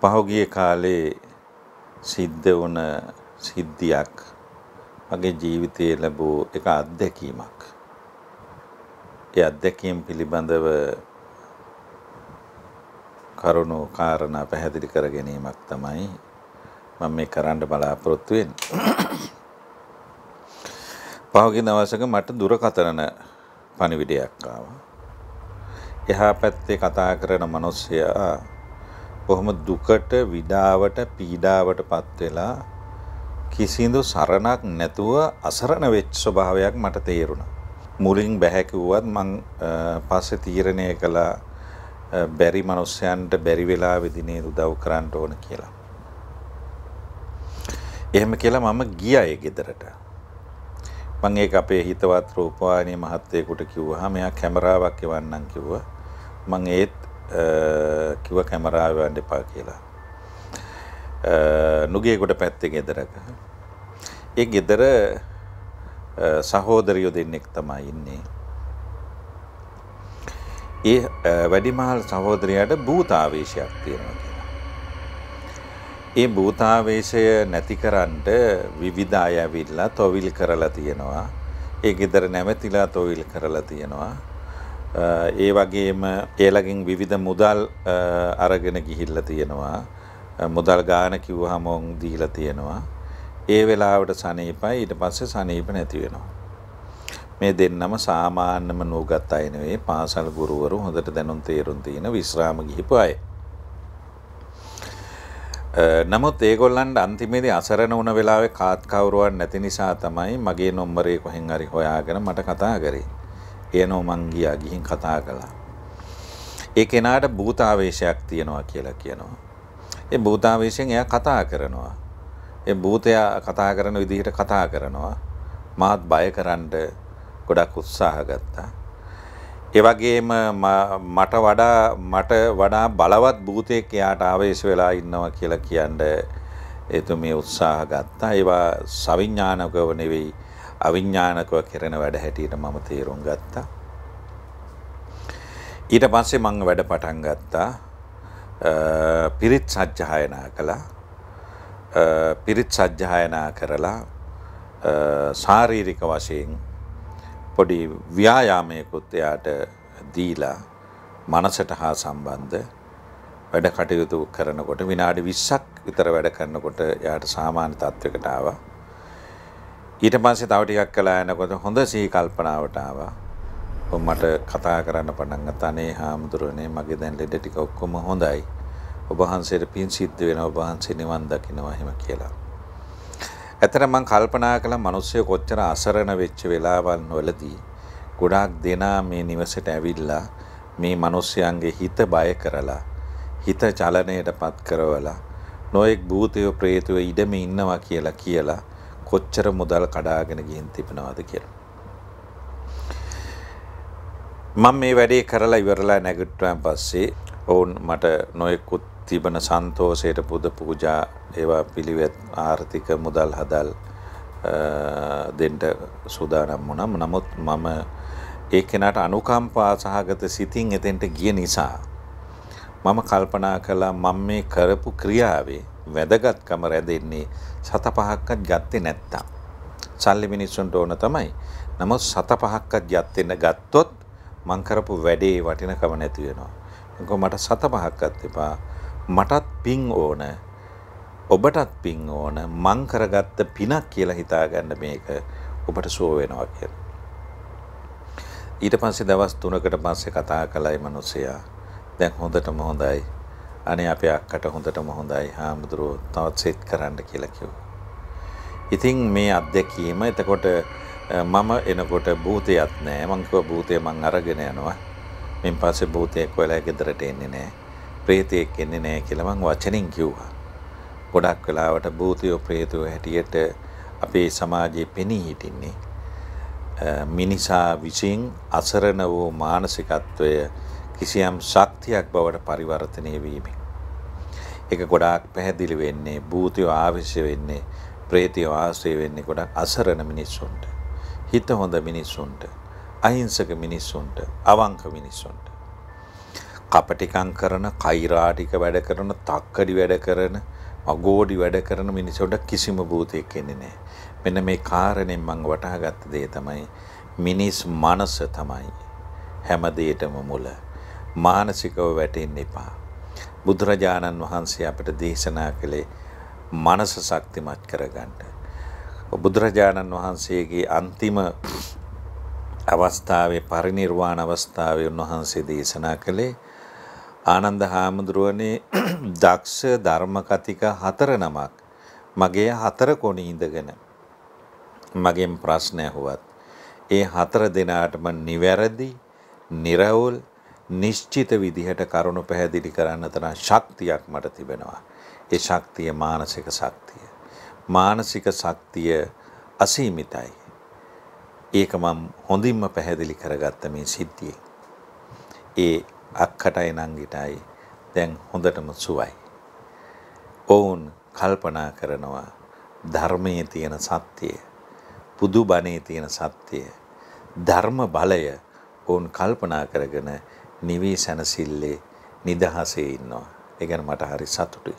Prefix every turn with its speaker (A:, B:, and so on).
A: පහුගිය කාලේ සිද්ධ වුණ සිද්ධියක් මගේ ජීවිතයේ ලැබූ එක අත්දැකීමක්. ඒ අත්දැකීම් පිළිබඳව කරුණු කාරණා පැහැදිලි කර ගැනීමක් තමයි මම මේ කරන්න බලාපොරොත්තු වෙන්නේ. පහුගිය දවසක මට දුරකථන පණිවිඩයක් ආවා. එහා පැත්තේ කතා කරන මිනිසයා කොහොම දුකට විඩාවට පීඩාවට පත් වෙලා කිසිදු සරණක් නැතුව අසරණ වෙච් ස්වභාවයක් මට තේරුණා. මුලින් බැහැකිව්වත් මං පස්සේ තීරණය කළා බැරි මනුස්සයන්ට බැරි වෙලාවේදී නේද උදව් කරන්න ඕන කියලා. එහෙම කියලා මම ගියා ඒ ගෙදරට. මං ඒක අපේ හිතවත් රූපවාහිනී මහත්තයෙකුට කිව්වහම එයා කැමරාවක් එවන්නම් කිව්වා. මං ඒත් කිව කැමරාව වන්න එපා කියලා. නුගේකොට පැත්තෙන් ගෙදරක. ඒ ගෙදර සහෝදරියෝ දෙන්නෙක් තමයි ඉන්නේ. ඒ වැඩිමහල් සහෝදරයාට භූතාවේශයක් තියෙනවා කියලා. ඒ භූතාවේශය නැති කරන්නට විවිධ අය ඇවිල්ලා තොවිල් කරලා තියෙනවා. ඒ ගෙදර නැමැතිලා තොවිල් කරලා තියෙනවා. ඒ වගේම ඒලගින් විවිධ මුදල් අරගෙන ගිහිල්ල තියෙනවා. මුදල් ගාන කිව් හමෝන් දීල තියෙනවා. ඒ වෙලාවට සනීපයි ඊට පස්සේ සනීප නැති වෙනවා. මේ දෙන්නම සාමාන්‍යම නූගත් අය නෙවෙයි පාසල් ගුරුවරු හොඳට දැනුම් තේරුම් තියෙන විශ්‍රාම ගිහිපු අය. නමුත් ඒගොල්ලන්ට අන්තිමේදී අසරණ වුණ වෙලාවේ කාත් කවුරුවක් නැති නිසා තමයි මගේ නොම්බරේ කොහෙන් හරි හොයාගෙන මට කතා කරේ. එයනෝ මං ගියා ගිහින් කතා කළා. ඒ කෙනාට භූතාවේශයක් තියෙනවා කියලා කියනවා. ඒ භූතාවේශයෙන් එයා කතා කරනවා. ඒ භූතයා කතා කරන විදිහට කතා කරනවා. මාත් බය කරන්න ගොඩක් උත්සාහ ගත්තා. ඒ වගේම මට වඩා මට වඩා බලවත් භූතයෙක් එයාට ආවේශ වෙලා ඉන්නවා කියලා කියන්න එතුමිය උත්සාහ ගත්තා. ඒවා සවිඥානිකව නෙවෙයි අවිඥානකව කරන වැඩ හැටියට මම තේරුම් ගත්තා. ඊට පස්සේ මම වැඩ පටන් ගත්තා. පිරිත් සජ්ජායනා කළා. පිරිත් සජ්ජායනා කරලා ශාරීරික වශයෙන් පොඩි ව්‍යායාමයකුත් එයාට දීලා මනසට හා සම්බන්ධ වැඩ කටයුතු කරනකොට විනාඩි 20ක් විතර වැඩ කරනකොට එයාට සාමාන්‍ය තත්වයකට ආවා. ඊට පස්සේ තව ටිකක් කළා යනකොට හොඳ සිහි කල්පනාවට ආවා. මට කතා කරන්න පටන් ගත්තා අනේ හාමුදුරනේ මගේ දැන් ලෙඩ ටික ඔක්කොම හොඳයි. ඔබ වහන්සේට පින් සිද්ධ වෙනවා ඔබ වහන්සේ නිවන් දකින්නවා එහෙම කියලා. ඇතර මං කල්පනා කළා මිනිස්සු කොච්චර අසරණ වෙච්ච වෙලාවන් වලදී ගොඩාක් දෙනා මේ නිවසට ඇවිල්ලා මේ මිනිස්යාගේ හිත බය කරලා හිත චලනයටපත් කරවලා නොඑක් භූතයෝ ප්‍රේතයෝ ඉඩමේ ඉන්නවා කියලා කියලා කොච්චර මුදල් කඩාගෙන ගිහින් තිබෙනවද කියලා. මම මේ වැඩේ කරලා ඉවරලා නැගිට්ටුවන් පස්සේ ඔවුන් මට නොයෙකුත් තිබන සන්තෝෂයට පුද පූජා ඒවා පිළිවෙත් ආර්ථික මුදල් හදල් දෙන්ට සූදානම් වුණම් නමුත් මම ඒ කෙනට අනුකම්පා සහගත සිතින් එතෙන්ට ගිය නිසා මම කල්පනා කළා මම මේ කරපු ක්‍රියාවේ වැදගත්කම රැඳෙන්නේ සත පහක්වත් ගත්තේ නැත්තම්. සල්ලි මිනිස්සුන්ට ඕන තමයි. නමුත් සත පහක්වත් යත්තෙන්න ගත්තොත් මං කරපු වැඩේ වටිනකම නැති වෙනවා. මොකද මට සත පහක්වත් එපා. මටත් පිං ඕන. ඔබටත් පිං ඕන. මං කරගත්ත පිනක් කියලා හිතාගන්න මේක ඔබට සුව වෙනවා කියලා. ඊට පස්සේ දවස් 3කට පස්සේ කතා කළයි මිනිසයා. දැන් හොඳටම හොඳයි. අනේ අපේ අක්කට හොඳටම හොඳයි හාමුදුරුවෝ තවත් සෙත් කරන්න කියලා කිව්වා. ඉතින් මේ අත්දැකීම එතකොට මම එනකොට භූතයක් නෑ මං කිව්වා භූතය මං අරගෙන යනවා. මින් පස්සේ භූතයෙක් වෙලා ගෙදරට එන්නේ නෑ. ප්‍රේතයෙක් එන්නේ නෑ කියලා මං වචනින් කිව්වා. ගොඩක් වෙලාවට භූතයෝ ප්‍රේතයෝ හැටියට අපේ සමාජයේ පෙනී හිටින්නේ. මිනිසා විසින් අසරණ වූ මානසිකත්වය කිසියම් ශක්තියක් බවට පරිවර්තනය වීමෙන්. එක ගොඩාක් පැහැදිලි වෙන්නේ භූතයෝ ආවිශ්‍ය වෙන්නේ ප්‍රේතියෝ ආශ්‍රය වෙන්නේ ගොඩක් අසරණ මිනිස්සුන්ට. හිත හොඳ මිනිස්සුන්ට. අහිංසක මිනිස්සුන්ට. අවංක මිනිස්සුන්ට. කපටිකම් කරන, කෛරාටික වැඩ කරන, තක්කඩි වැඩ කරන, අගෝඩි වැඩ කරන මිනිසුන්ට කිසිම භූතයක් එන්නේ නැහැ. මෙන්න මේ කාරණෙන් මම වටහාගත්ත දේ තමයි මිනිස් මනස තමයි හැම දෙයකම මුල. මානසිකව වැටෙන්න එපා. බුදුරජාණන් වහන්සේ අපට දේශනා කළේ මනස ශක්තිමත් කරගන්න. බුදුරජාණන් වහන්සේගේ අන්තිම අවස්ථාවේ පරිනිර්වාණ අවස්ථාවේ උන්වහන්සේ දේශනා කළේ ආනන්ද හාමුදුරුවනේ දක්ෂ ධර්මකතික හතර නමක් මගේ හතර කොණි ඉඳගෙන මගෙන් ප්‍රශ්න ඇහුවත් ඒ හතර දෙනාටම නිවැරදි, නිර්වෘල් නිශ්චිත විදිහට කරුණු පැහැදිලි කරන්න තරම් ශක්තියක් මට තිබෙනවා. ඒ ශක්තිය මානසික ශක්තිය. මානසික ශක්තිය අසීමිතයි. ඒක මම හොඳින්ම පැහැදිලි කරගත්ත මේ සිද්ධියෙන්. ඒ අක්කටයි නංගිටයි දැන් හොඳටම සුවයි. ඔවුන් කල්පනා කරනවා ධර්මයේ තියෙන සත්‍යය බුදු බණේ තියෙන සත්‍යය ධර්ම බලය ඔවුන් කල්පනා කරගෙන නිවී සැනසිල්ලේ නිදහසේ ඉන්නවා. ඒ ගැන මට හරි සතුටුයි.